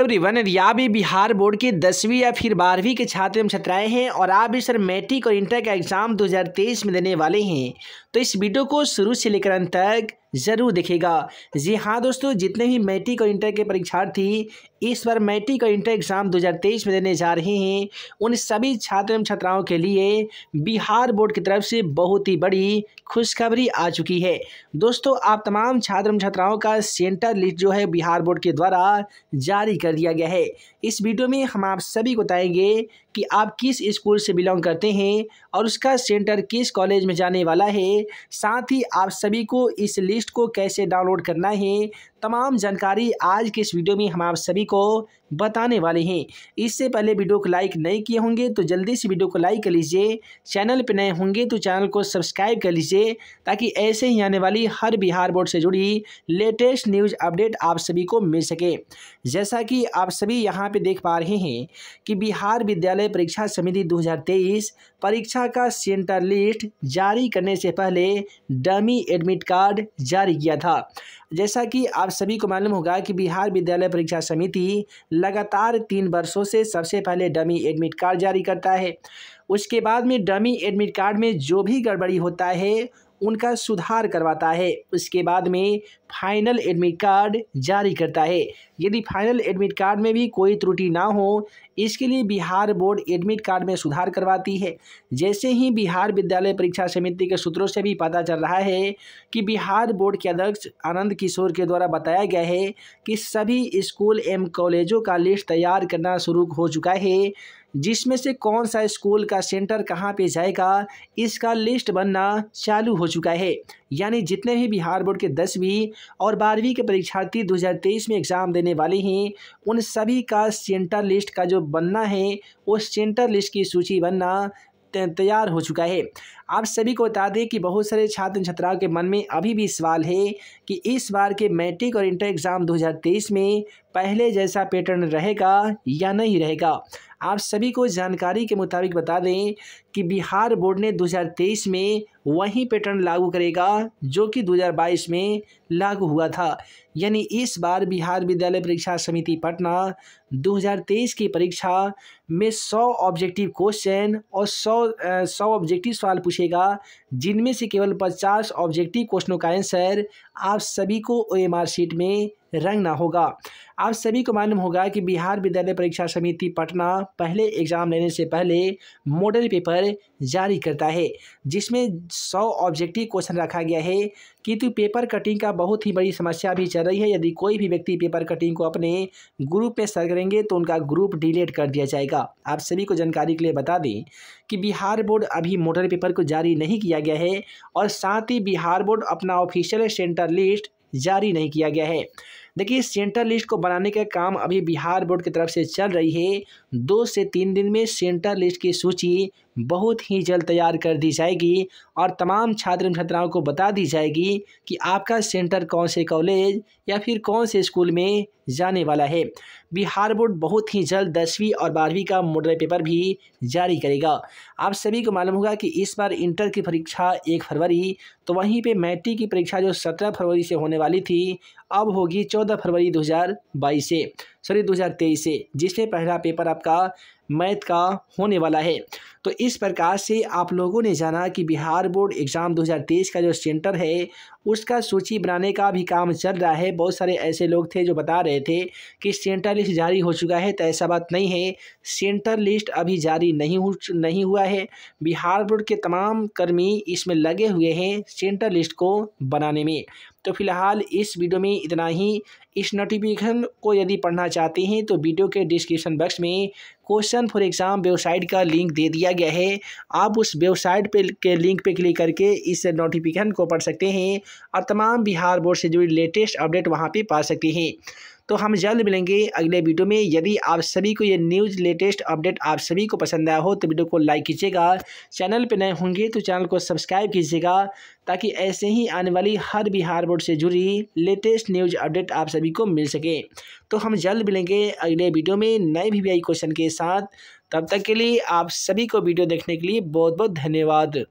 everyone यदि आप भी बिहार बोर्ड के दसवीं या फिर बारहवीं के छात्र एवं छात्राएं हैं और आप भी सर मैट्रिक और इंटर का एग्जाम 2023 में देने वाले हैं तो इस वीडियो को शुरू से लेकर अंत तक ज़रूर देखेगा जी हाँ दोस्तों जितने भी मैट्रिक और इंटर के परीक्षार्थी इस बार मैट्रिक और इंटर एग्ज़ाम 2023 में देने जा रहे हैं उन सभी छात्र एवं छात्राओं के लिए बिहार बोर्ड की तरफ से बहुत ही बड़ी खुशखबरी आ चुकी है दोस्तों आप तमाम छात्र एवं छात्राओं का सेंटर लिस्ट जो है बिहार बोर्ड के द्वारा जारी कर दिया गया है इस वीडियो में हम आप सभी को बताएंगे कि आप किस स्कूल से बिलोंग करते हैं और उसका सेंटर किस कॉलेज में जाने वाला है साथ ही आप सभी को इस लिस्ट लिस्ट को कैसे डाउनलोड करना है तमाम जानकारी आज के इस वीडियो में हम आप सभी को बताने वाले हैं इससे पहले वीडियो को लाइक नहीं किए होंगे तो जल्दी से वीडियो को लाइक कर लीजिए चैनल पर नए होंगे तो चैनल को सब्सक्राइब कर लीजिए ताकि ऐसे ही आने वाली हर बिहार बोर्ड से जुड़ी लेटेस्ट न्यूज़ अपडेट आप सभी को मिल सके जैसा कि आप सभी यहाँ पर देख पा रहे हैं कि बिहार विद्यालय परीक्षा समिति दो परीक्षा का सेंटर लिस्ट जारी करने से पहले डमी एडमिट कार्ड जारी किया था जैसा कि आप सभी को मालूम होगा कि बिहार विद्यालय परीक्षा समिति लगातार तीन वर्षों से सबसे पहले डमी एडमिट कार्ड जारी करता है उसके बाद में डमी एडमिट कार्ड में जो भी गड़बड़ी होता है उनका सुधार करवाता है उसके बाद में फाइनल एडमिट कार्ड जारी करता है यदि फाइनल एडमिट कार्ड में भी कोई त्रुटि ना हो इसके लिए बिहार बोर्ड एडमिट कार्ड में सुधार करवाती है जैसे ही बिहार विद्यालय परीक्षा समिति के सूत्रों से भी पता चल रहा है कि बिहार बोर्ड के अध्यक्ष आनंद किशोर के द्वारा बताया गया है कि सभी स्कूल एवं कॉलेजों का लिस्ट तैयार करना शुरू हो चुका है जिसमें से कौन सा स्कूल का सेंटर कहाँ पे जाएगा इसका लिस्ट बनना चालू हो चुका है यानी जितने भी बिहार बोर्ड के दसवीं और बारहवीं के परीक्षार्थी 2023 में एग्ज़ाम देने वाले हैं उन सभी का सेंटर लिस्ट का जो बनना है उस सेंटर लिस्ट की सूची बनना तैयार हो चुका है आप सभी को बता दें कि बहुत सारे छात्र छात्राओं के मन में अभी भी सवाल है कि इस बार के मैट्रिक और इंटर एग्ज़ाम 2023 में पहले जैसा पैटर्न रहेगा या नहीं रहेगा आप सभी को जानकारी के मुताबिक बता दें कि बिहार बोर्ड ने 2023 में वही पैटर्न लागू करेगा जो कि 2022 में लागू हुआ था यानी इस बार बिहार विद्यालय परीक्षा समिति पटना 2023 की परीक्षा में 100 ऑब्जेक्टिव क्वेश्चन और 100 100 ऑब्जेक्टिव सवाल पूछेगा जिनमें से केवल 50 ऑब्जेक्टिव क्वेश्चनों का आंसर आप सभी को ओ शीट में रंगना होगा आप सभी को मालूम होगा कि बिहार विद्यालय परीक्षा समिति पटना पहले एग्ज़ाम लेने से पहले मॉडल पेपर जारी करता है जिसमें सौ ऑब्जेक्टिव क्वेश्चन रखा गया है किंतु पेपर कटिंग का बहुत ही बड़ी समस्या भी चल रही है यदि कोई भी व्यक्ति पेपर कटिंग को अपने ग्रुप में सर करेंगे तो उनका ग्रुप डिलीट कर दिया जाएगा आप सभी को जानकारी के लिए बता दें कि बिहार बोर्ड अभी मॉडल पेपर को जारी नहीं किया गया है और साथ ही बिहार बोर्ड अपना ऑफिशियल सेंटर लिस्ट जारी नहीं किया गया है देखिए सेंटर लिस्ट को बनाने का काम अभी बिहार बोर्ड की तरफ से चल रही है दो से तीन दिन में सेंटर लिस्ट की सूची बहुत ही जल्द तैयार कर दी जाएगी और तमाम छात्र छात्राओं को बता दी जाएगी कि आपका सेंटर कौन से कॉलेज या फिर कौन से स्कूल में जाने वाला है बिहार बोर्ड बहुत ही जल्द दसवीं और बारहवीं का मॉडल पेपर भी जारी करेगा आप सभी को मालूम होगा कि इस बार इंटर की परीक्षा एक फरवरी तो वहीं पे मैट्रिक की परीक्षा जो सत्रह फरवरी से होने वाली थी अब होगी चौदह फरवरी 2022 से सॉरी 2023 से जिसमें पहला पेपर आपका मैथ का होने वाला है तो इस प्रकार से आप लोगों ने जाना कि बिहार बोर्ड एग्ज़ाम 2023 का जो सेंटर है उसका सूची बनाने का भी काम चल रहा है बहुत सारे ऐसे लोग थे जो बता रहे थे कि सेंटर लिस्ट जारी हो चुका है तो ऐसा बात नहीं है सेंटर लिस्ट अभी जारी नहीं हो नहीं हुआ है बिहार बोर्ड के तमाम कर्मी इसमें लगे हुए हैं सेंटर लिस्ट को बनाने में तो फिलहाल इस वीडियो में इतना ही इस नोटिफिकेशन को यदि पढ़ना चाहते हैं तो वीडियो के डिस्क्रिप्शन बॉक्स में क्वेश्चन फॉर एग्ज़ाम वेबसाइट का लिंक दे दिया गया है आप उस वेबसाइट पे के लिंक पे क्लिक करके इस नोटिफिकेशन को पढ़ सकते हैं और तमाम बिहार बोर्ड से जुड़ी लेटेस्ट अपडेट वहाँ पर पा सकते हैं तो हम जल्द मिलेंगे अगले वीडियो में यदि आप सभी को ये न्यूज़ लेटेस्ट अपडेट आप सभी को पसंद आया हो तो वीडियो को लाइक कीजिएगा चैनल पर नए होंगे तो चैनल को सब्सक्राइब कीजिएगा ताकि ऐसे ही आने वाली हर बिहार बोर्ड से जुड़ी लेटेस्ट न्यूज़ अपडेट आप सभी सभी को मिल सके तो हम जल्द मिलेंगे अगले वीडियो में नए वी क्वेश्चन के साथ तब तक के लिए आप सभी को वीडियो देखने के लिए बहुत बहुत धन्यवाद